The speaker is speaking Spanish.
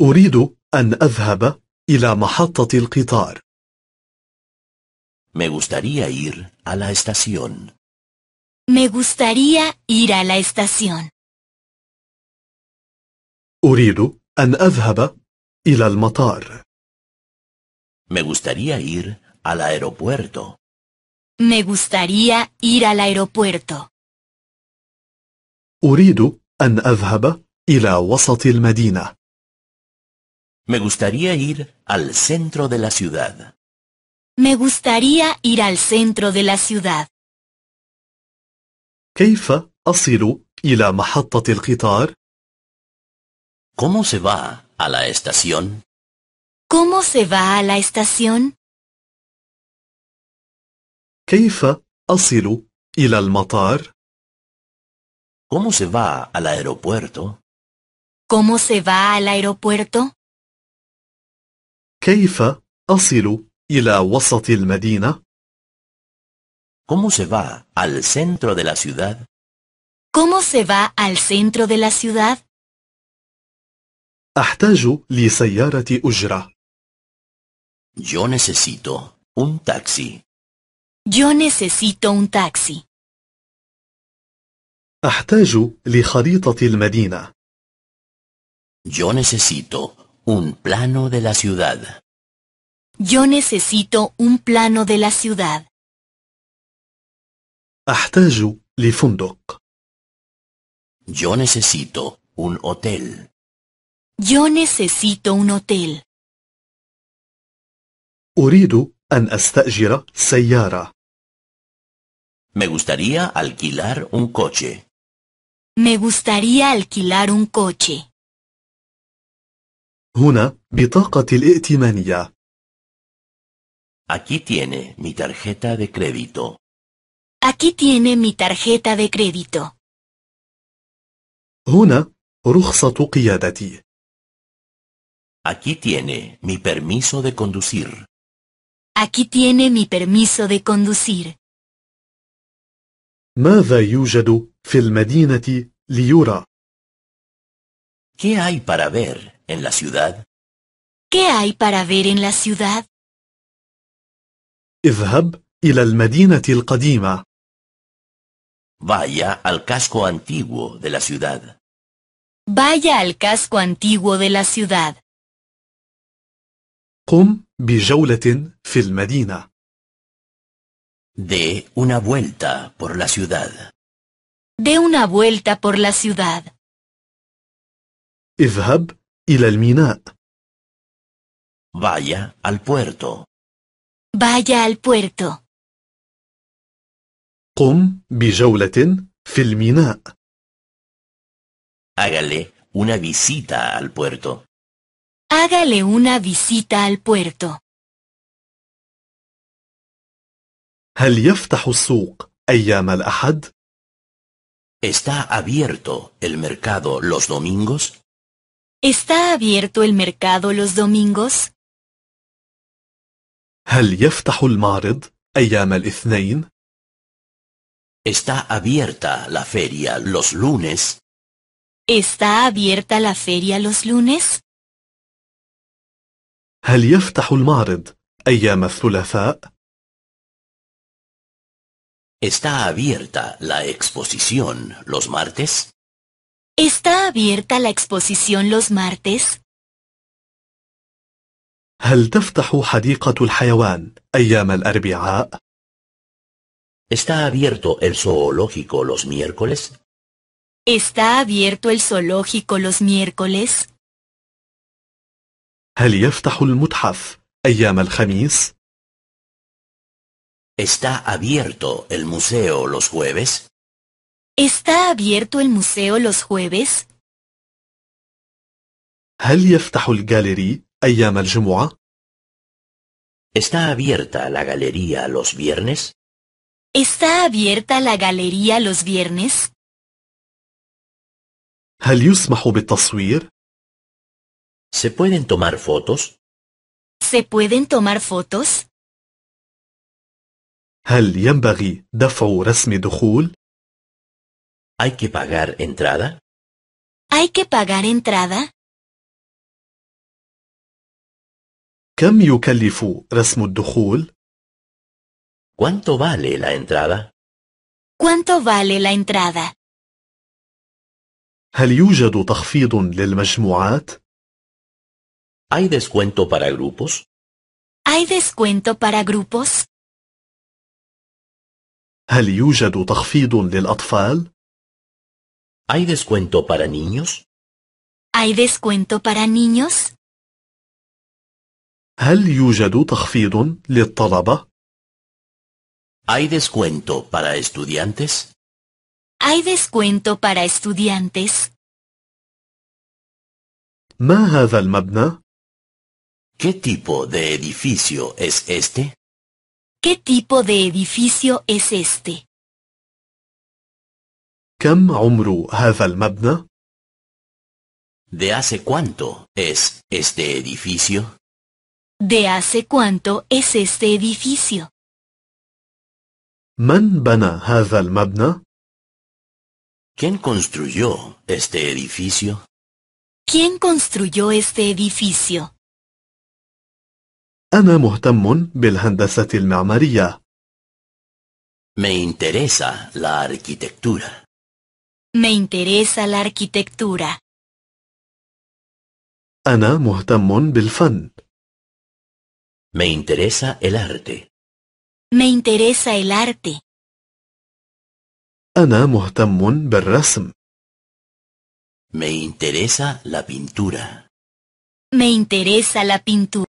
أريد أن أذهب إلى محطة القطار. Me gustaría ir a la estación. Me gustaría ir a la estación. أريد أن أذهب إلى المطار. Me gustaría ir al aeropuerto. Me gustaría ir al aeropuerto. أريد أن أذهب إلى وسط المدينة. Me gustaría ir al centro de la ciudad. Me gustaría ir al centro de la ciudad. أصل ¿Cómo se va a la estación? ¿Cómo se va a la estación? كيف أصل إلى المطار؟ ¿Cómo se va al aeropuerto? ¿Cómo se va al aeropuerto? كيف أصل إلى وسط المدينة؟ ¿Cómo se va al centro de la ciudad? ¿Cómo se va al centro de la ciudad? أحتاج لسيارة أجرة. Yo necesito un taxi. Yo necesito un taxi. أحتاج لخريطة المدينة. Yo necesito Un plano de la ciudad. Yo necesito un plano de la ciudad. أحتاج لفندق. Yo necesito un hotel. Yo necesito un hotel. أريد أن أستأجر Me gustaría alquilar un coche. Me gustaría alquilar un coche. هنا بطاقة الائتمانية. Aquí tiene mi tarjeta de crédito. Aquí tiene mi tarjeta de crédito. هنا رخصة قيادتي. Aquí tiene mi permiso de conducir. Aquí tiene mi permiso de conducir. ماذا يوجد في المدينة ليرى؟ ¿Qué hay para ver en la ciudad? ¿Qué hay para ver en la ciudad? اذهب إلى المدينة القديمة. Vaya al casco antiguo de la ciudad. Vaya al casco antiguo de la ciudad. قم بجولة في المدينة. De una vuelta por la ciudad. De una vuelta por la ciudad. اذهب إلى Vaya al puerto. Vaya al puerto. قم بجولة filmina Hágale una visita al puerto. Hágale una visita al puerto. ¿Está abierto el mercado los domingos? ¿Está abierto el mercado los domingos? ¿Está abierta la feria los lunes? ¿Está abierta la feria los lunes? ¿Está abierta la exposición los martes? ¿Está abierta la exposición los martes? ¿Está abierto el zoológico los miércoles? ¿Está abierto el zoológico los miércoles? ¿Está abierto el museo los jueves? ¿Está abierto el museo los jueves? هل يفتح الجاليري أيام الجمعة؟ ¿Está abierta la galería los viernes? ¿Está abierta la galería los viernes? هل يسمح بالتصوير؟ ¿Se pueden tomar fotos? ¿Se pueden tomar fotos؟ هل ينبغي دفع رسم دخول؟ ¿Hay que pagar entrada? ¿Hay que pagar entrada? كم يكلف رسم الدخول؟ ¿Cuánto vale la entrada? ¿Cuánto vale la entrada? هل يوجد تخفيض للمجموعات؟ ¿Hay descuento para grupos? ¿Hay descuento para grupos؟ هل يوجد تخفيض للأطفال؟ ¿Hay descuento para niños? ¿Hay descuento para niños? ¿Hay descuento para estudiantes? ¿Hay descuento para estudiantes? ¿Qué tipo de edificio es este? ¿Qué tipo de edificio es este? كم عمر هذا المبنى؟ ¿De hace cuánto es este edificio? ¿De hace cuánto es este edificio? من بنى هذا المبنى؟ ¿Quién construyó este edificio? ¿Quién construyó este edificio? أنا مهتم بالهندسة المعمارية. Me interesa la arquitectura. Me interesa la arquitectura. أنا مهتم بالفن. Me interesa el arte. Me interesa el arte. أنا مهتم بالرسم. Me interesa la pintura. Me interesa la pintura.